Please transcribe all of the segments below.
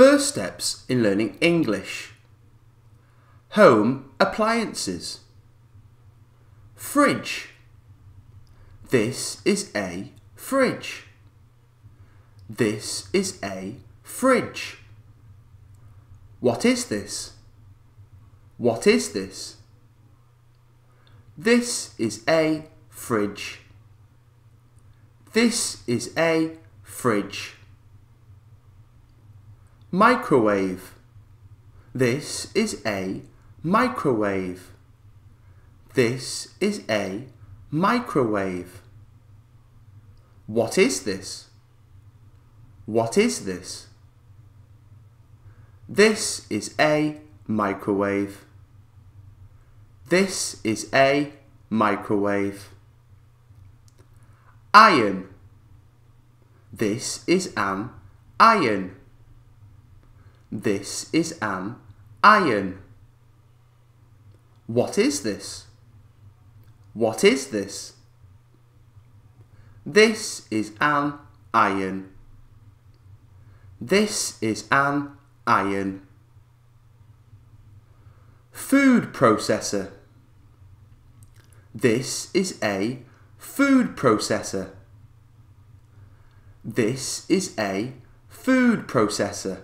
First steps in learning English. Home appliances. Fridge. This is a fridge. This is a fridge. What is this? What is this? This is a fridge. This is a fridge microwave. This is a microwave. This is a microwave. What is this? What is this? This is a microwave. This is a microwave. Iron. This is an iron. This is an iron. What is this? What is this? This is an iron. This is an iron. Food processor. This is a food processor. This is a food processor.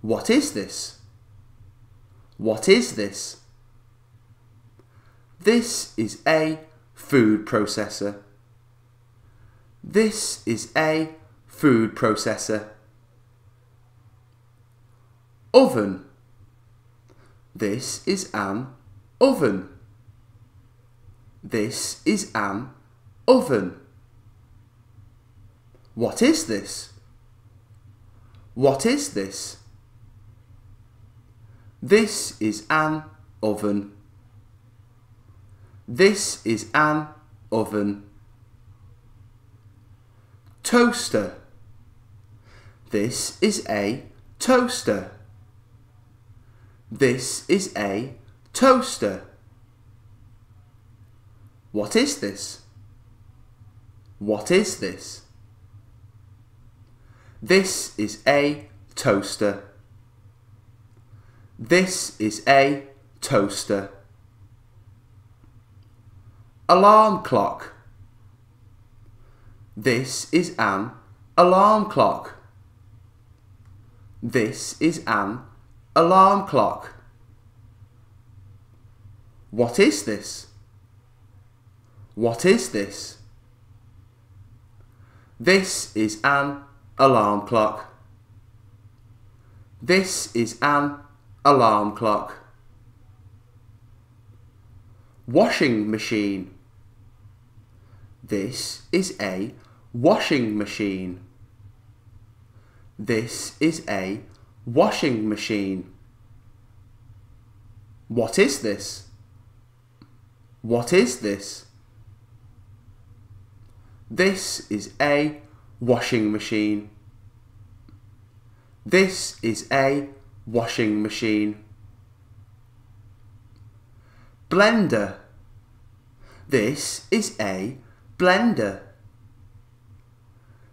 What is this? What is this? This is a food processor. This is a food processor. Oven. This is an oven. This is an oven. What is this? What is this? This is an oven. This is an oven. Toaster. This is a toaster. This is a toaster. What is this? What is this? This is a toaster. This is a toaster. Alarm clock. This is an alarm clock. This is an alarm clock. What is this? What is this? This is an alarm clock. This is an alarm clock, washing machine. This is a washing machine. This is a washing machine. What is this? What is this? This is a washing machine. This is a washing machine. Blender. This is a blender.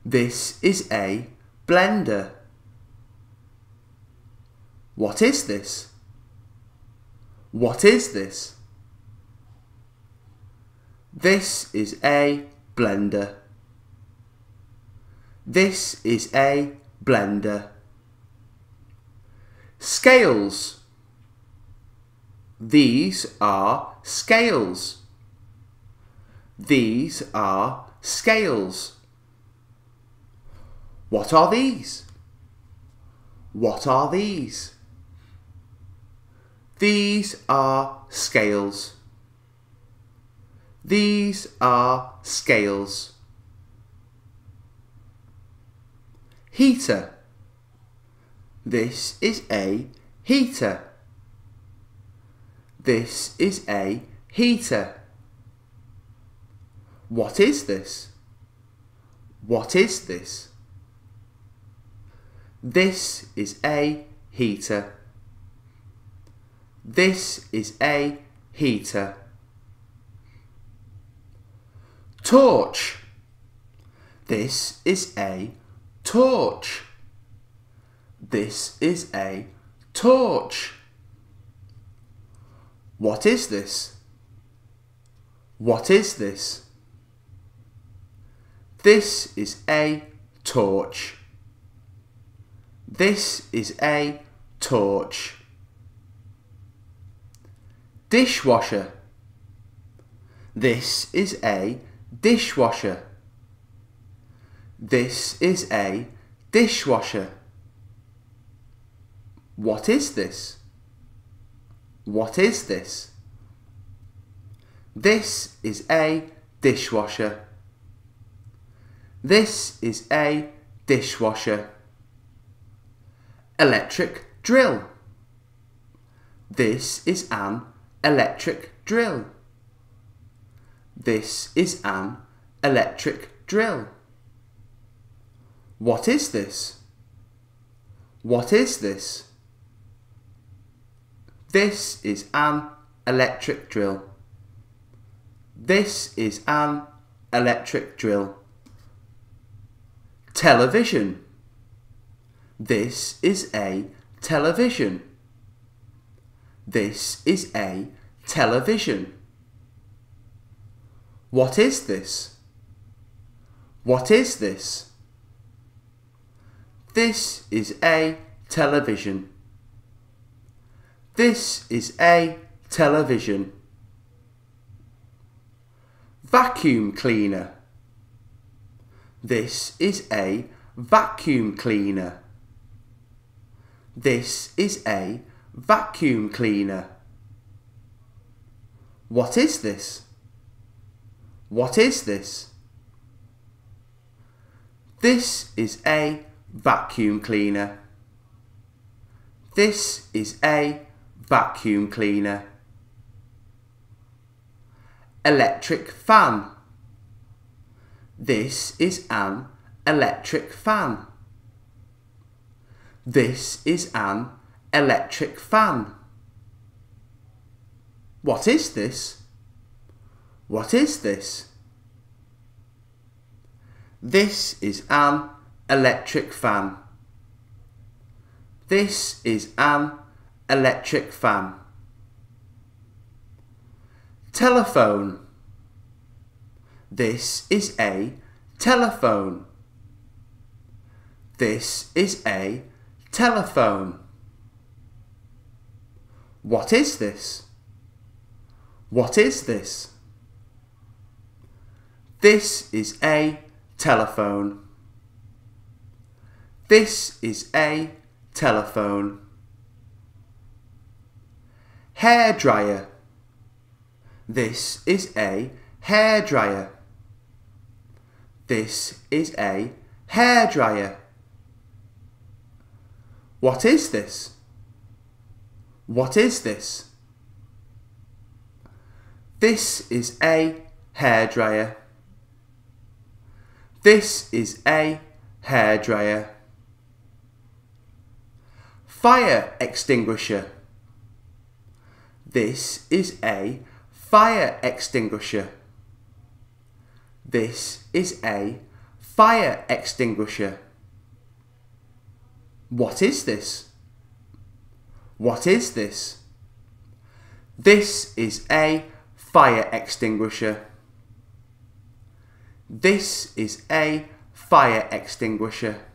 This is a blender. What is this? What is this? This is a blender. This is a blender scales. These are scales. These are scales. What are these? What are these? These are scales. These are scales. Heater this is a heater. This is a heater. What is this? What is this? This is a heater. This is a heater. Torch. This is a torch. This is a torch. What is this? What is this? This is a torch. This is a torch. Dishwasher. This is a dishwasher. This is a dishwasher. What is this? What is this? This is a dishwasher. This is a dishwasher. Electric drill. This is an electric drill. This is an electric drill. What is this? What is this? This is an electric drill. This is an electric drill. Television. This is a television. This is a television. What is this? What is this? This is a television. This is a television. Vacuum cleaner. This is a vacuum cleaner. This is a vacuum cleaner. What is this? What is this? This is a vacuum cleaner. This is a vacuum cleaner, electric fan. This is an electric fan. This is an electric fan. What is this? What is this? This is an electric fan. This is an electric fan. Telephone. This is a telephone. This is a telephone. What is this? What is this? This is a telephone. This is a telephone hair dryer. This is a hair dryer. This is a hair dryer. What is this? What is this? This is a hair dryer. This is a hair dryer. Fire extinguisher. This is a fire extinguisher. This is a fire extinguisher. What is this? What is this? This is a fire extinguisher. This is a fire extinguisher.